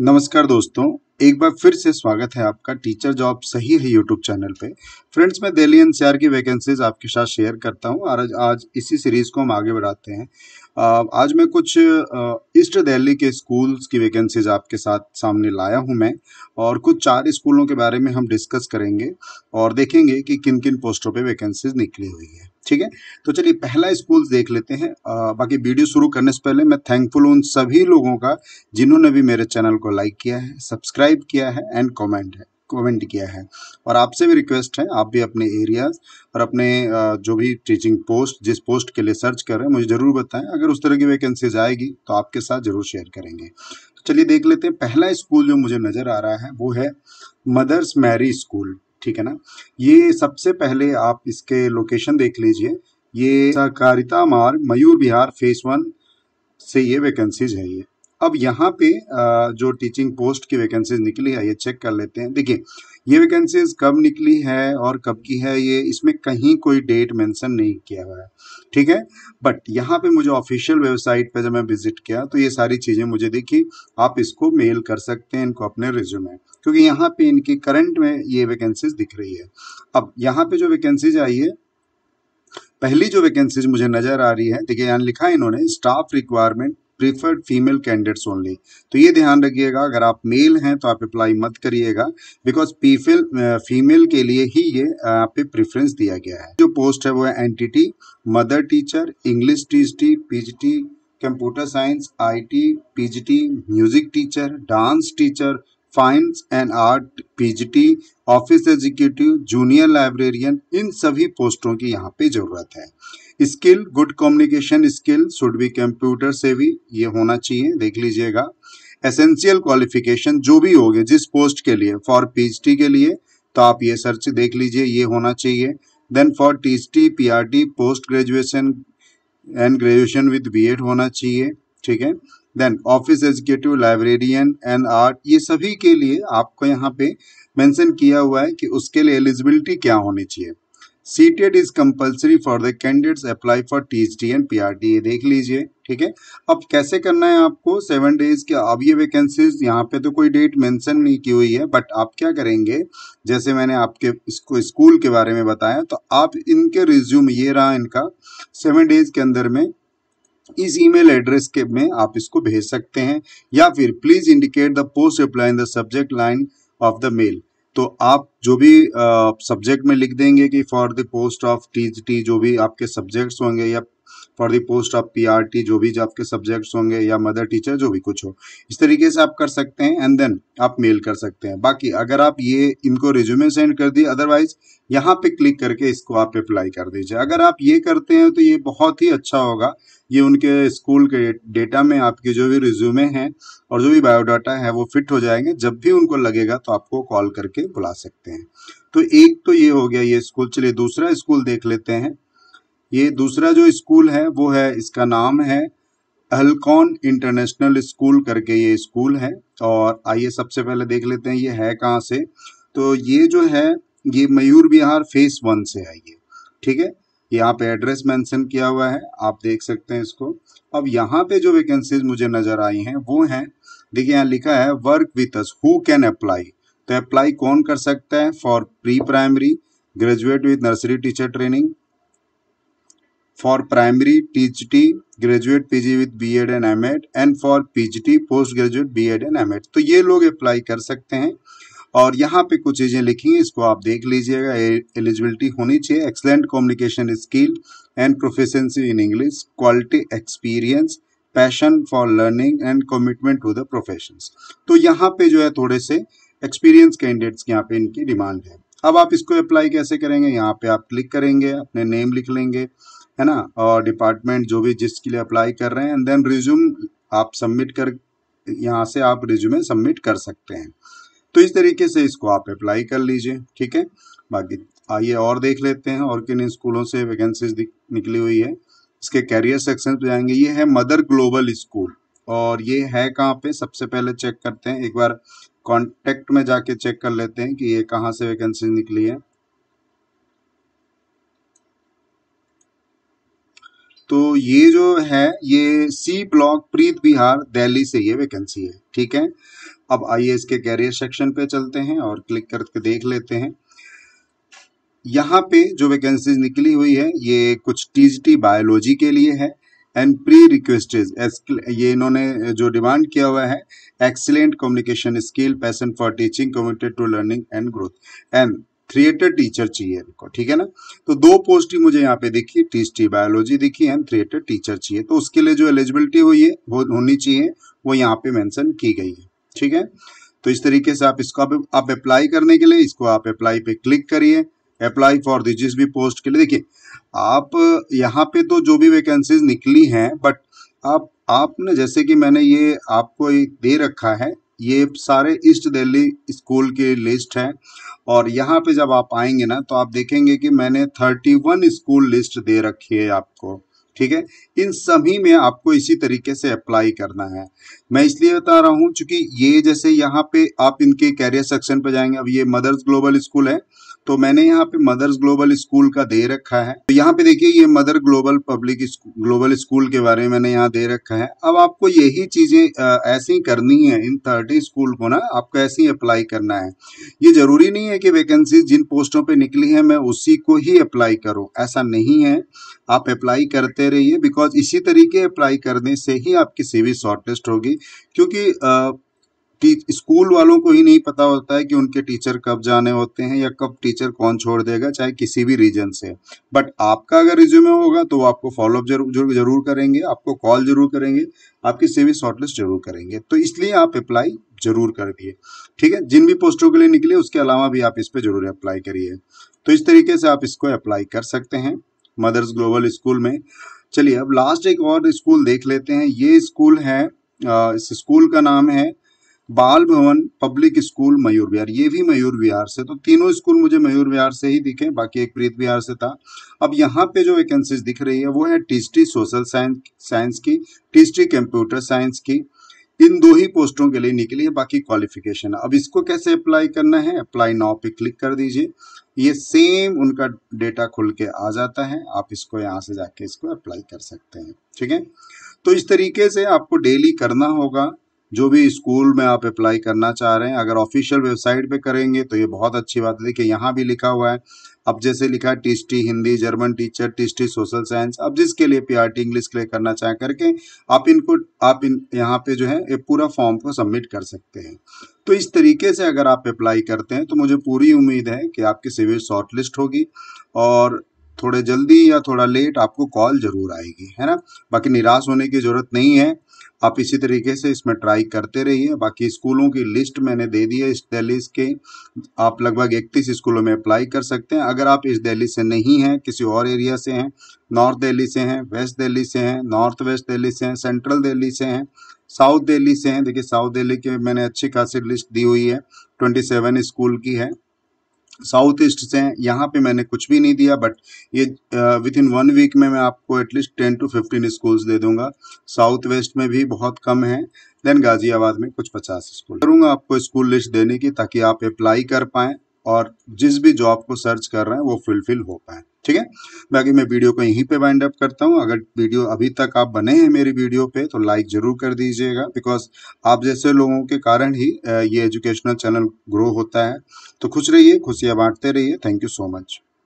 नमस्कार दोस्तों एक बार फिर से स्वागत है आपका टीचर जॉब सही है यूट्यूब चैनल पे फ्रेंड्स मैं दिल्ली एनसीआर की वैकेंसीज आपके साथ शेयर करता हूँ और आज इसी सीरीज़ को हम आगे बढ़ाते हैं आज मैं कुछ ईस्ट दिल्ली के स्कूल्स की वैकेंसीज आपके साथ सामने लाया हूं मैं और कुछ चार स्कूलों के बारे में हम डिस्कस करेंगे और देखेंगे कि किन किन पोस्टों पे वैकेंसीज निकली हुई है ठीक है तो चलिए पहला स्कूल देख लेते हैं आ, बाकी वीडियो शुरू करने से पहले मैं थैंकफुल उन सभी लोगों का जिन्होंने भी मेरे चैनल को लाइक किया है सब्सक्राइब किया है एंड कॉमेंट है कमेंट किया है और आपसे भी रिक्वेस्ट है आप भी अपने एरियाज और अपने जो भी टीचिंग पोस्ट जिस पोस्ट के लिए सर्च कर रहे हैं मुझे ज़रूर बताएं अगर उस तरह की वैकेंसीज आएगी तो आपके साथ ज़रूर शेयर करेंगे तो चलिए देख लेते हैं पहला स्कूल जो मुझे नज़र आ रहा है वो है मदर्स मैरी स्कूल ठीक है ना ये सबसे पहले आप इसके लोकेशन देख लीजिए ये सहकारिता मार्ग मयूर बिहार फेस वन से ये वैकेंसीज है ये अब यहाँ पे जो टीचिंग पोस्ट की वैकेंसीज निकली है ये चेक कर लेते हैं देखिए ये वैकेंसीज कब निकली है और कब की है ये इसमें कहीं कोई डेट मेंशन नहीं किया हुआ है ठीक है बट यहाँ पे मुझे ऑफिशियल वेबसाइट पे जब मैं विजिट किया तो ये सारी चीज़ें मुझे देखी आप इसको मेल कर सकते हैं इनको अपने रिज्यूम में क्योंकि यहाँ पे इनकी करंट में ये वैकेंसीज दिख रही है अब यहाँ पे जो वैकेंसीज आई है पहली जो वैकेंसीज मुझे नज़र आ रही है देखिए यहाँ लिखा है इन्होंने staff requirement preferred female candidates only तो ये ध्यान रखिएगा अगर आप मेल हैं तो आप अप्लाई मत करिएगा बिकॉज पीफेल फीमेल के लिए ही ये आप पे प्रेफरेंस दिया गया है जो पोस्ट है वो है एंटिटी मदर टीचर इंग्लिश टीचटी PGT computer science IT PGT music teacher dance teacher fine and art PGT office executive junior librarian इन सभी पोस्टों की यहाँ पे ज़रूरत है skill good communication skill should be computer से भी ये होना चाहिए देख लीजिएगा एसेंशियल क्वालिफिकेशन जो भी होगी जिस पोस्ट के लिए फॉर पीएचडी के लिए तो आप ये सर्च देख लीजिए ये होना चाहिए then for T T P R T post graduation and graduation with B Ed होना चाहिए ठीक है then office executive librarian and art ये सभी के लिए आपको यहाँ पे मेंशन किया हुआ है कि उसके लिए एलिजिबिलिटी क्या होनी चाहिए CTET is compulsory for the candidates apply for T H D and P R D ये देख लीजिए ठीक है अब कैसे करना है आपको सेवन डेज के अब ये वैकेंसीज यहाँ पे तो कोई डेट मेंशन नहीं की हुई है बट आप क्या करेंगे जैसे मैंने आपके इसको स्कूल के बारे में बताया तो आप इनके रिज्यूम ये रहा इनका सेवन डेज के अंदर में इस ईमेल एड्रेस के में आप इसको भेज सकते हैं या फिर please indicate the post reply in the subject line of the mail तो आप जो भी सब्जेक्ट में लिख देंगे कि for the post of T T जो भी आपके सब्जेक्ट्स होंगे या for the post of P R T जो भी जो आपके सब्जेक्ट्स होंगे या मदर टीचर जो भी कुछ हो इस तरीके से आप कर सकते हैं एंड देन आप मेल कर सकते हैं बाकी अगर आप ये इनको रिज्यूमे सेंड कर दिए अदरवाइज यहाँ पे क्लिक करके इसको आप अप्लाई कर दीजिए अगर आप ये करते हैं तो ये बहुत ही अच्छा होगा ये उनके स्कूल के डेटा में आपके जो भी रिज्यूमे हैं और जो भी बायोडाटा है वो फिट हो जाएंगे जब भी उनको लगेगा तो आपको कॉल करके बुला सकते हैं तो एक तो ये हो गया ये स्कूल चलिए दूसरा स्कूल देख लेते हैं ये दूसरा जो स्कूल है वो है इसका नाम है अहलकॉन इंटरनेशनल स्कूल करके ये स्कूल है और आइए सबसे पहले देख लेते हैं ये है कहाँ से तो ये जो है ये मयूर बिहार फेस वन से है ये ठीक है यहाँ पे एड्रेस मेंशन किया हुआ है आप देख सकते हैं इसको अब यहाँ पे जो वैकेंसीज मुझे नज़र आई हैं वो हैं देखिए यहाँ लिखा है work with us who can apply तो अप्लाई कौन कर सकता है for pre primary graduate with nursery teacher training for primary PhD graduate PG with B.Ed and M.Ed and for PhD एड B.Ed and M.Ed तो ये लोग अप्लाई कर सकते हैं और यहाँ पे कुछ चीज़ें लिखी हैं इसको आप देख लीजिएगा एलिजिबिलिटी होनी चाहिए excellent communication skill and proficiency in English quality experience passion for learning and commitment to the professions तो यहाँ पे जो है थोड़े से एक्सपीरियंस कैंडिडेट्स के यहाँ पे इनकी डिमांड है अब आप इसको अप्लाई कैसे करेंगे यहाँ पे आप क्लिक करेंगे अपने नेम लिख लेंगे है ना और डिपार्टमेंट जो भी जिसके लिए अप्लाई कर रहे हैं एंड देन रिज्यूम आप सबमिट कर यहाँ से आप रिज्यूमे सबमिट कर सकते हैं तो इस तरीके से इसको आप अप्लाई कर लीजिए ठीक है बाकी आइए और देख लेते हैं और किन स्कूलों से वैकेंसीज निकली हुई है इसके कैरियर सेक्शन पे जाएंगे ये है मदर ग्लोबल स्कूल और ये है कहाँ पे सबसे पहले चेक करते हैं एक बार कॉन्टेक्ट में जाके चेक कर लेते हैं कि ये कहाँ से वैकेंसी निकली है तो ये जो है ये सी ब्लॉक प्रीत बिहार दिल्ली से ये वैकेंसी है ठीक है अब आइए इसके कैरियर सेक्शन पे चलते हैं और क्लिक करके देख लेते हैं यहाँ पे जो वैकेंसीज निकली हुई है ये कुछ टी बायोलॉजी के लिए है एंड प्री रिक्वेस्टेज ये इन्होंने जो डिमांड किया हुआ है excellent communication skill passion for teaching committed to learning and growth and theatre teacher चाहिए इनको ठीक है ना तो दो पोस्ट ही मुझे यहाँ पे देखिए टी बायोलॉजी देखिए एंड थ्रिएटर टीचर चाहिए तो उसके लिए जो एलिजिबिलिटी हुई है वो होनी चाहिए वो यहाँ पे मैंशन की गई है ठीक है तो इस तरीके से आप इसको आप, आप अप्लाई करने के लिए इसको आप अप्लाई पे क्लिक करिए अप्लाई फॉर दी जिस भी पोस्ट के लिए देखिए आप यहाँ पे तो जो भी वैकेंसीज निकली हैं बट आप आपने जैसे कि मैंने ये आपको दे रखा है ये सारे ईस्ट दिल्ली स्कूल के लिस्ट हैं और यहाँ पे जब आप आएंगे ना तो आप देखेंगे कि मैंने थर्टी वन स्कूल लिस्ट दे रखी है आपको ठीक है इन सभी में आपको इसी तरीके से अप्लाई करना है मैं इसलिए बता रहा हूँ चूंकि ये जैसे यहाँ पे आप इनके कैरियर सेक्शन पे जाएंगे अब ये मदर्स ग्लोबल स्कूल है तो मैंने यहाँ पे मदर्स ग्लोबल स्कूल का दे रखा है तो यहाँ पे देखिए ये mother global public global school के बारे में मैंने यहाँ दे रखा है अब आपको यही चीजें ऐसे ही करनी है इन थर्टी स्कूल को ना आपको ऐसे ही अप्लाई करना है ये जरूरी नहीं है कि वैकेंसी जिन पोस्टों पे निकली है मैं उसी को ही अप्लाई करूँ ऐसा नहीं है आप अप्लाई करते रहिए बिकॉज इसी तरीके अप्लाई करने से ही आपकी सीवी शॉर्टेस्ट होगी क्योंकि स्कूल वालों को ही नहीं पता होता है कि उनके टीचर कब जाने होते हैं या कब टीचर कौन छोड़ देगा चाहे किसी भी रीजन से बट आपका अगर रिज्यूमे होगा तो वो आपको फॉलोअप जरूर जरूर करेंगे आपको कॉल जरूर करेंगे आपकी सीवी शॉर्टलिस्ट जरूर करेंगे तो इसलिए आप अप्लाई जरूर कर दिए ठीक है जिन भी पोस्टों के लिए निकले उसके अलावा भी आप इस पर जरूर अप्लाई करिए तो इस तरीके से आप इसको अप्लाई कर सकते हैं मदर्स ग्लोबल स्कूल में चलिए अब लास्ट एक और स्कूल देख लेते हैं ये स्कूल है इस स्कूल का नाम है बाल भवन पब्लिक स्कूल मयूर विहार ये भी मयूर विहार से तो तीनों स्कूल मुझे मयूर विहार से ही दिखे बाकी एक प्रीत विहार से था अब यहाँ पे जो वैकेंसीज दिख रही है वो है टीस्टी सोशल साइंस साइंस की टीस्टी कंप्यूटर साइंस की इन दो ही पोस्टों के लिए निकली है बाकी क्वालिफिकेशन अब इसको कैसे अप्लाई करना है अप्लाई नाव पे क्लिक कर दीजिए ये सेम उनका डेटा खुल के आ जाता है आप इसको यहाँ से जाके इसको अप्लाई कर सकते हैं ठीक है तो इस तरीके से आपको डेली करना होगा जो भी स्कूल में आप अप्लाई करना चाह रहे हैं अगर ऑफिशियल वेबसाइट पे करेंगे तो ये बहुत अच्छी बात है देखिए यहाँ भी लिखा हुआ है अब जैसे लिखा है टीस्टी हिंदी जर्मन टीचर टीस्टी सोशल साइंस अब जिसके लिए पीआरटी इंग्लिश के लिए करना चाहें करके आप इनको आप इन यहाँ पे जो है ये पूरा फॉर्म को सबमिट कर सकते हैं तो इस तरीके से अगर आप अप्लाई करते हैं तो मुझे पूरी उम्मीद है कि आपकी सिविल शॉर्टलिस्ट होगी और थोड़े जल्दी या थोड़ा लेट आपको कॉल जरूर आएगी है ना बाकी निराश होने की ज़रूरत नहीं है आप इसी तरीके से इसमें ट्राई करते रहिए बाकी स्कूलों की लिस्ट मैंने दे दी है इस दिल्ली के आप लगभग इकतीस स्कूलों में अप्लाई कर सकते हैं अगर आप इस दिल्ली से नहीं हैं किसी और एरिया से हैं नॉर्थ दिल्ली से हैं वेस्ट दिल्ली से हैं नॉर्थ वेस्ट दिल्ली से हैं सेंट्रल दिल्ली से हैं साउथ दिल्ली से हैं देखिए साउथ दिल्ली के मैंने अच्छी खासी लिस्ट दी हुई है ट्वेंटी सेवन स्कूल की है साउथ ईस्ट से हैं यहाँ पे मैंने कुछ भी नहीं दिया बट ये विद इन वन वीक में मैं आपको at least ten to fifteen schools दे दूंगा साउथ वेस्ट में भी बहुत कम है देन गाजियाबाद में कुछ पचास स्कूल करूँगा आपको स्कूल लिस्ट देने की ताकि आप अप्लाई कर पाएं और जिस भी जॉब को सर्च कर रहे हैं वो फुलफिल हो पाए ठीक है बाकी मैं वीडियो को यहीं पे वाइंड अप करता हूँ अगर वीडियो अभी तक आप बने हैं मेरी वीडियो पे तो लाइक ज़रूर कर दीजिएगा बिकॉज आप जैसे लोगों के कारण ही ये एजुकेशनल चैनल ग्रो होता है तो खुश रहिए खुशियाँ बांटते रहिए थैंक यू सो मच